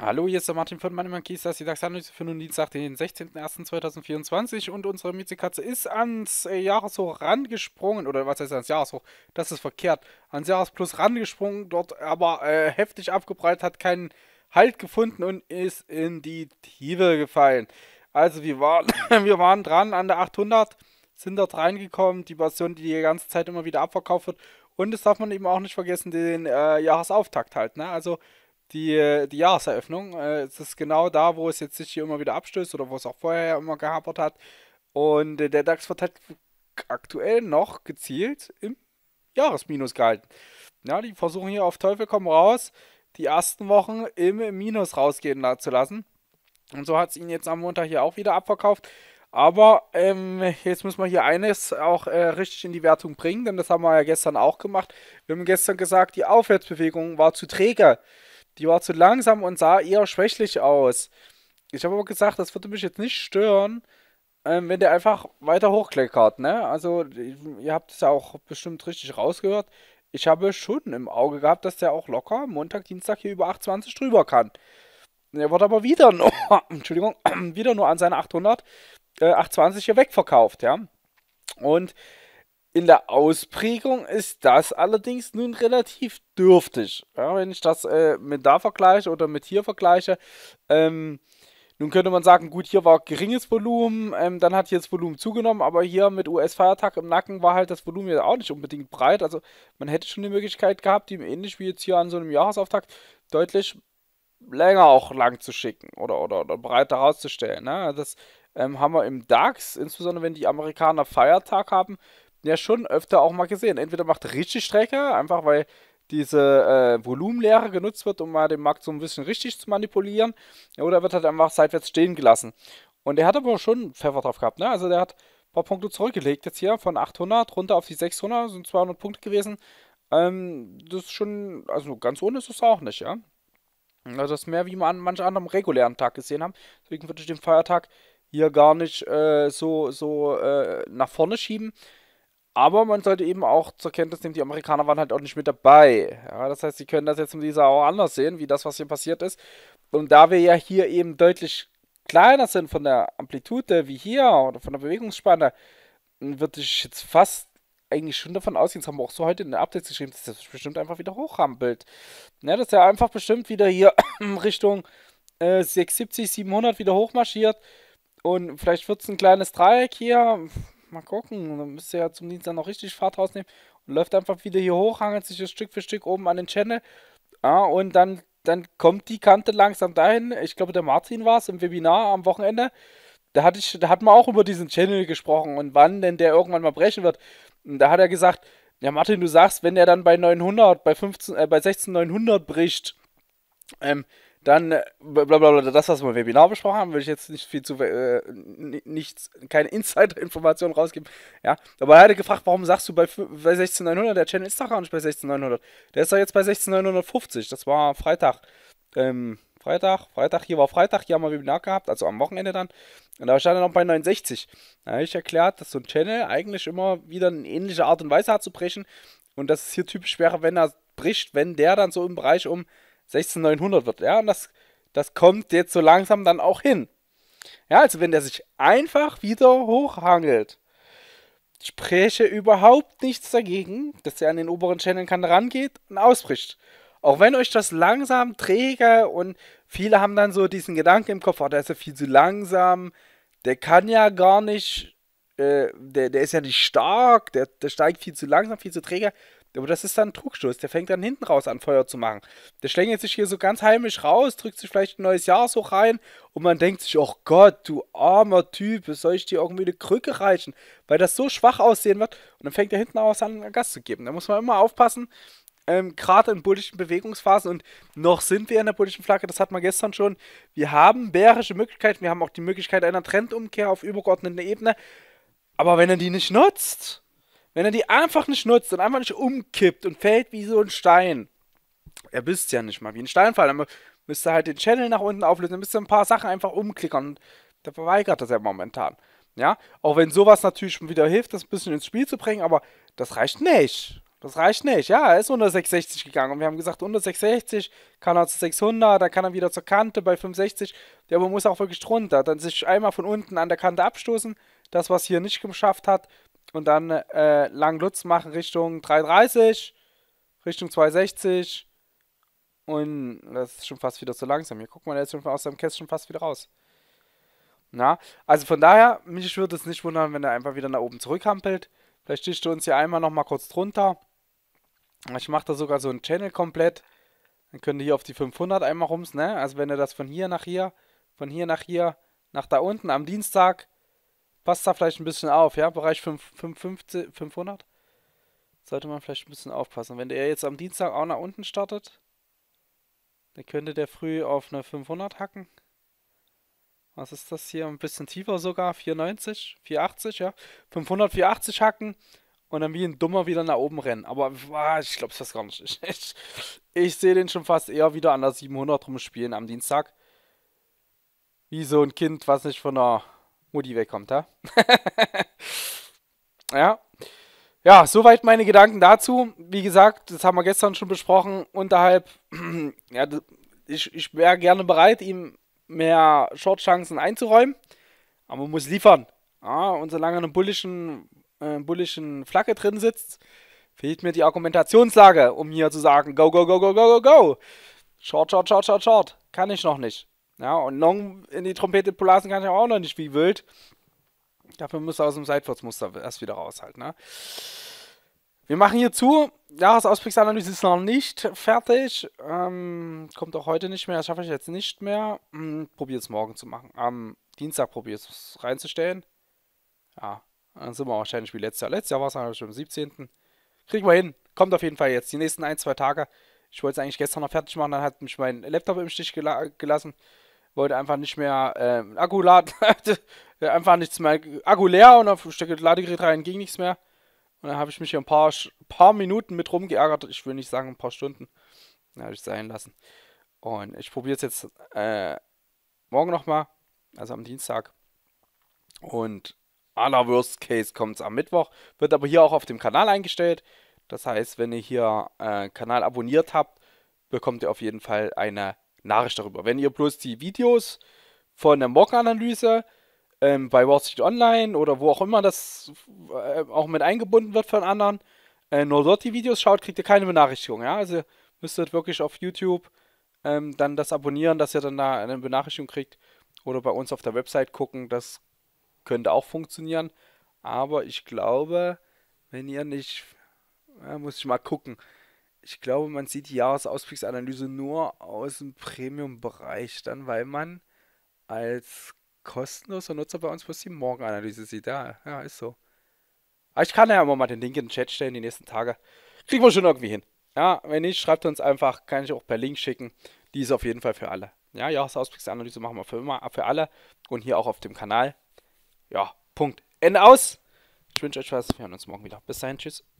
Hallo, hier ist der Martin von Money Kies, das ist die Dax für nun Dienstag, den 16.01.2024 und unsere Mietzekatze ist ans äh, Jahreshoch rangesprungen, oder was heißt ans Jahreshoch? Das ist verkehrt. Ans Jahresplus rangesprungen, dort aber äh, heftig abgebreitet, hat keinen Halt gefunden und ist in die Tiefe gefallen. Also wir waren, wir waren dran an der 800, sind dort reingekommen. Die Bastion, die die ganze Zeit immer wieder abverkauft wird. Und das darf man eben auch nicht vergessen, den äh, Jahresauftakt halt. Ne? Also die, äh, die Jahreseröffnung. Äh, es ist genau da, wo es jetzt sich hier immer wieder abstößt oder wo es auch vorher ja immer gehapert hat. Und äh, der DAX wird halt aktuell noch gezielt im Jahresminus gehalten. Ja, die versuchen hier auf Teufel komm raus, die ersten Wochen im Minus rausgehen zu lassen. Und so hat es ihn jetzt am Montag hier auch wieder abverkauft. Aber ähm, jetzt muss man hier eines auch äh, richtig in die Wertung bringen, denn das haben wir ja gestern auch gemacht. Wir haben gestern gesagt, die Aufwärtsbewegung war zu träge. Die war zu langsam und sah eher schwächlich aus. Ich habe aber gesagt, das würde mich jetzt nicht stören, ähm, wenn der einfach weiter hochkleckert. Ne? Also, ihr habt es ja auch bestimmt richtig rausgehört. Ich habe schon im Auge gehabt, dass der auch locker Montag, Dienstag hier über 8,20 drüber kann. Er wird aber wieder nur, Entschuldigung, wieder nur an seine 800 820 äh, hier wegverkauft, ja. Und in der Ausprägung ist das allerdings nun relativ dürftig. Ja, wenn ich das äh, mit da vergleiche oder mit hier vergleiche, ähm, nun könnte man sagen, gut, hier war geringes Volumen, ähm, dann hat hier das Volumen zugenommen, aber hier mit US-Feiertag im Nacken war halt das Volumen ja auch nicht unbedingt breit. Also man hätte schon die Möglichkeit gehabt, ihm ähnlich wie jetzt hier an so einem Jahresauftakt deutlich länger auch lang zu schicken oder, oder, oder breiter rauszustellen. Ne? Das ähm, haben wir im DAX, insbesondere wenn die Amerikaner Feiertag haben, ja schon öfter auch mal gesehen. Entweder macht richtig Strecke, einfach weil diese äh, Volumenlehre genutzt wird, um mal den Markt so ein bisschen richtig zu manipulieren, oder wird halt einfach seitwärts stehen gelassen. Und er hat aber schon Pfeffer drauf gehabt, ne? Also der hat ein paar Punkte zurückgelegt jetzt hier, von 800 runter auf die 600, sind 200 Punkte gewesen. Ähm, das ist schon, also ganz ohne ist es auch nicht, ja? Also das ist mehr, wie man an manch anderem regulären Tag gesehen haben. Deswegen würde ich den Feiertag hier gar nicht äh, so, so äh, nach vorne schieben. Aber man sollte eben auch zur Kenntnis nehmen, die Amerikaner waren halt auch nicht mit dabei. Ja, das heißt, sie können das jetzt in dieser auch anders sehen, wie das, was hier passiert ist. Und da wir ja hier eben deutlich kleiner sind von der Amplitude wie hier oder von der Bewegungsspanne, würde ich jetzt fast eigentlich schon davon ausgehen, das haben wir auch so heute in den Updates geschrieben, dass das bestimmt einfach wieder hochrampelt. Ja, dass er einfach bestimmt wieder hier Richtung äh, 670, 700 wieder hochmarschiert. Und vielleicht wird es ein kleines Dreieck hier. Mal gucken. Dann müsst ihr ja zum Dienstag noch richtig Fahrt rausnehmen. Und läuft einfach wieder hier hoch, hangelt sich das Stück für Stück oben an den Channel. Ja, und dann, dann kommt die Kante langsam dahin. Ich glaube, der Martin war es im Webinar am Wochenende. Da, hatte ich, da hat man auch über diesen Channel gesprochen und wann denn der irgendwann mal brechen wird. Und da hat er gesagt, ja Martin, du sagst, wenn der dann bei 900, bei 15, äh, bei 16900 bricht, ähm, dann blablabla, äh, das, was wir im Webinar besprochen haben, würde ich jetzt nicht viel zu, äh, nichts, keine Insider-Informationen rausgeben. Ja, aber er hatte gefragt, warum sagst du bei, bei 16900, der Channel ist doch gar nicht bei 16900. Der ist doch jetzt bei 16950, das war Freitag. Ähm, Freitag, Freitag, hier war Freitag, hier haben wir Webinar gehabt, also am Wochenende dann. Und da stand er noch bei 69. Da habe ich erklärt, dass so ein Channel eigentlich immer wieder eine ähnliche Art und Weise hat zu brechen. Und dass es hier typisch wäre, wenn er bricht, wenn der dann so im Bereich um 16900 wird. Ja, und das, das kommt jetzt so langsam dann auch hin. Ja, also wenn der sich einfach wieder hochhangelt, spreche überhaupt nichts dagegen, dass er an den oberen Channelkant rangeht und ausbricht. Auch wenn euch das langsam träge und viele haben dann so diesen Gedanken im Kopf, oh, der ist ja viel zu langsam, der kann ja gar nicht, äh, der, der ist ja nicht stark, der, der steigt viel zu langsam, viel zu träge. Aber das ist dann ein Trugschluss. Der fängt dann hinten raus an, Feuer zu machen. Der schlängelt sich hier so ganz heimisch raus, drückt sich vielleicht ein neues Jahr so rein und man denkt sich, oh Gott, du armer Typ, soll ich dir irgendwie eine Krücke reichen? Weil das so schwach aussehen wird. Und dann fängt er hinten raus an, Gas zu geben. Da muss man immer aufpassen, ähm, gerade in bullischen Bewegungsphasen und noch sind wir in der bullischen Flagge, das hat man gestern schon. Wir haben bärische Möglichkeiten, wir haben auch die Möglichkeit einer Trendumkehr auf übergeordneter Ebene. Aber wenn er die nicht nutzt, wenn er die einfach nicht nutzt und einfach nicht umkippt und fällt wie so ein Stein. Er bist ja nicht mal wie ein Steinfall, aber müsste halt den Channel nach unten auflösen, dann müsste ein paar Sachen einfach umklickern und der verweigert das ja momentan. Ja, auch wenn sowas natürlich schon wieder hilft, das ein bisschen ins Spiel zu bringen, aber das reicht nicht. Das reicht nicht. Ja, er ist unter 660 gegangen und wir haben gesagt, unter 660 kann er zu 600, dann kann er wieder zur Kante bei 65. Ja, aber muss auch wirklich drunter. Dann sich einmal von unten an der Kante abstoßen. Das, was hier nicht geschafft hat, und dann äh, lang Lutz machen Richtung 330, Richtung 260 und das ist schon fast wieder zu langsam. Hier guck mal, der ist schon aus seinem Kästchen fast wieder raus. Na, also von daher, mich würde es nicht wundern, wenn er einfach wieder nach oben zurückhampelt. Vielleicht sticht er uns hier einmal nochmal kurz drunter. Ich mache da sogar so einen Channel komplett. Dann könnt ihr hier auf die 500 einmal rums, ne? Also wenn ihr das von hier nach hier, von hier nach hier, nach da unten am Dienstag passt da vielleicht ein bisschen auf, ja? Bereich 5, 5, 50, 500 sollte man vielleicht ein bisschen aufpassen. Wenn der jetzt am Dienstag auch nach unten startet, dann könnte der früh auf eine 500 hacken. Was ist das hier? Ein bisschen tiefer sogar, 490, 480, ja? 500, 480 hacken und dann wie ein Dummer wieder nach oben rennen. Aber ah, ich glaube das gar nicht. Ich, ich, ich sehe den schon fast eher wieder an der 700 rumspielen am Dienstag. Wie so ein Kind, was nicht von einer Mutti wegkommt, ha? ja. Ja, soweit meine Gedanken dazu. Wie gesagt, das haben wir gestern schon besprochen. Unterhalb, ja, ich, ich wäre gerne bereit, ihm mehr Short-Chancen einzuräumen. Aber man muss liefern. Ja, und solange eine bullischen, äh, bullischen Flagge drin sitzt, fehlt mir die Argumentationslage, um hier zu sagen: Go, go, go, go, go, go, go. Short, short, short, short, short. Kann ich noch nicht. Ja, und Long in die Trompete blasen kann ich auch noch nicht wie wild. Dafür muss er aus dem Seitwärtsmuster erst wieder raus halt, ne? Wir machen hier zu. Jahresausblicksanalyse ist noch nicht fertig. Ähm, kommt auch heute nicht mehr. Das schaffe ich jetzt nicht mehr. Hm, probier es morgen zu machen. Am Dienstag probier es reinzustellen. Ja, dann sind wir wahrscheinlich wie letztes Jahr. Letztes Jahr war es schon am 17. Kriegen wir hin. Kommt auf jeden Fall jetzt. Die nächsten ein, zwei Tage. Ich wollte es eigentlich gestern noch fertig machen. Dann hat mich mein Laptop im Stich gel gelassen wollte einfach nicht mehr äh, Akku laden, einfach nichts mehr, Akku leer und dann stecke Ladegerät rein, ging nichts mehr. Und dann habe ich mich hier ein paar, paar Minuten mit rumgeärgert, ich will nicht sagen ein paar Stunden, dann habe ich es sein lassen. Und ich probiere es jetzt äh, morgen nochmal, also am Dienstag. Und aller Worst Case kommt es am Mittwoch, wird aber hier auch auf dem Kanal eingestellt. Das heißt, wenn ihr hier äh, Kanal abonniert habt, bekommt ihr auf jeden Fall eine Nachricht darüber. Wenn ihr bloß die Videos von der Morgenanalyse ähm, bei Wall Street Online oder wo auch immer das äh, auch mit eingebunden wird von anderen, äh, nur dort die Videos schaut, kriegt ihr keine Benachrichtigung. Ja? Also müsstet wirklich auf YouTube ähm, dann das abonnieren, dass ihr dann da eine Benachrichtigung kriegt. Oder bei uns auf der Website gucken, das könnte auch funktionieren. Aber ich glaube, wenn ihr nicht, ja, muss ich mal gucken ich glaube, man sieht die Jahresausblicksanalyse nur aus dem Premium-Bereich dann, weil man als kostenloser Nutzer bei uns bloß die Morgenanalyse sieht. Ja, ja, ist so. Aber ich kann ja immer mal den Link in den Chat stellen die nächsten Tage. Kriegen wir schon irgendwie hin. Ja, wenn nicht, schreibt uns einfach, kann ich auch per Link schicken. Die ist auf jeden Fall für alle. Ja, Jahresausblicksanalyse machen wir für immer, für alle und hier auch auf dem Kanal. Ja, Punkt. Ende aus. Ich wünsche euch was. Wir hören uns morgen wieder. Bis dahin, tschüss.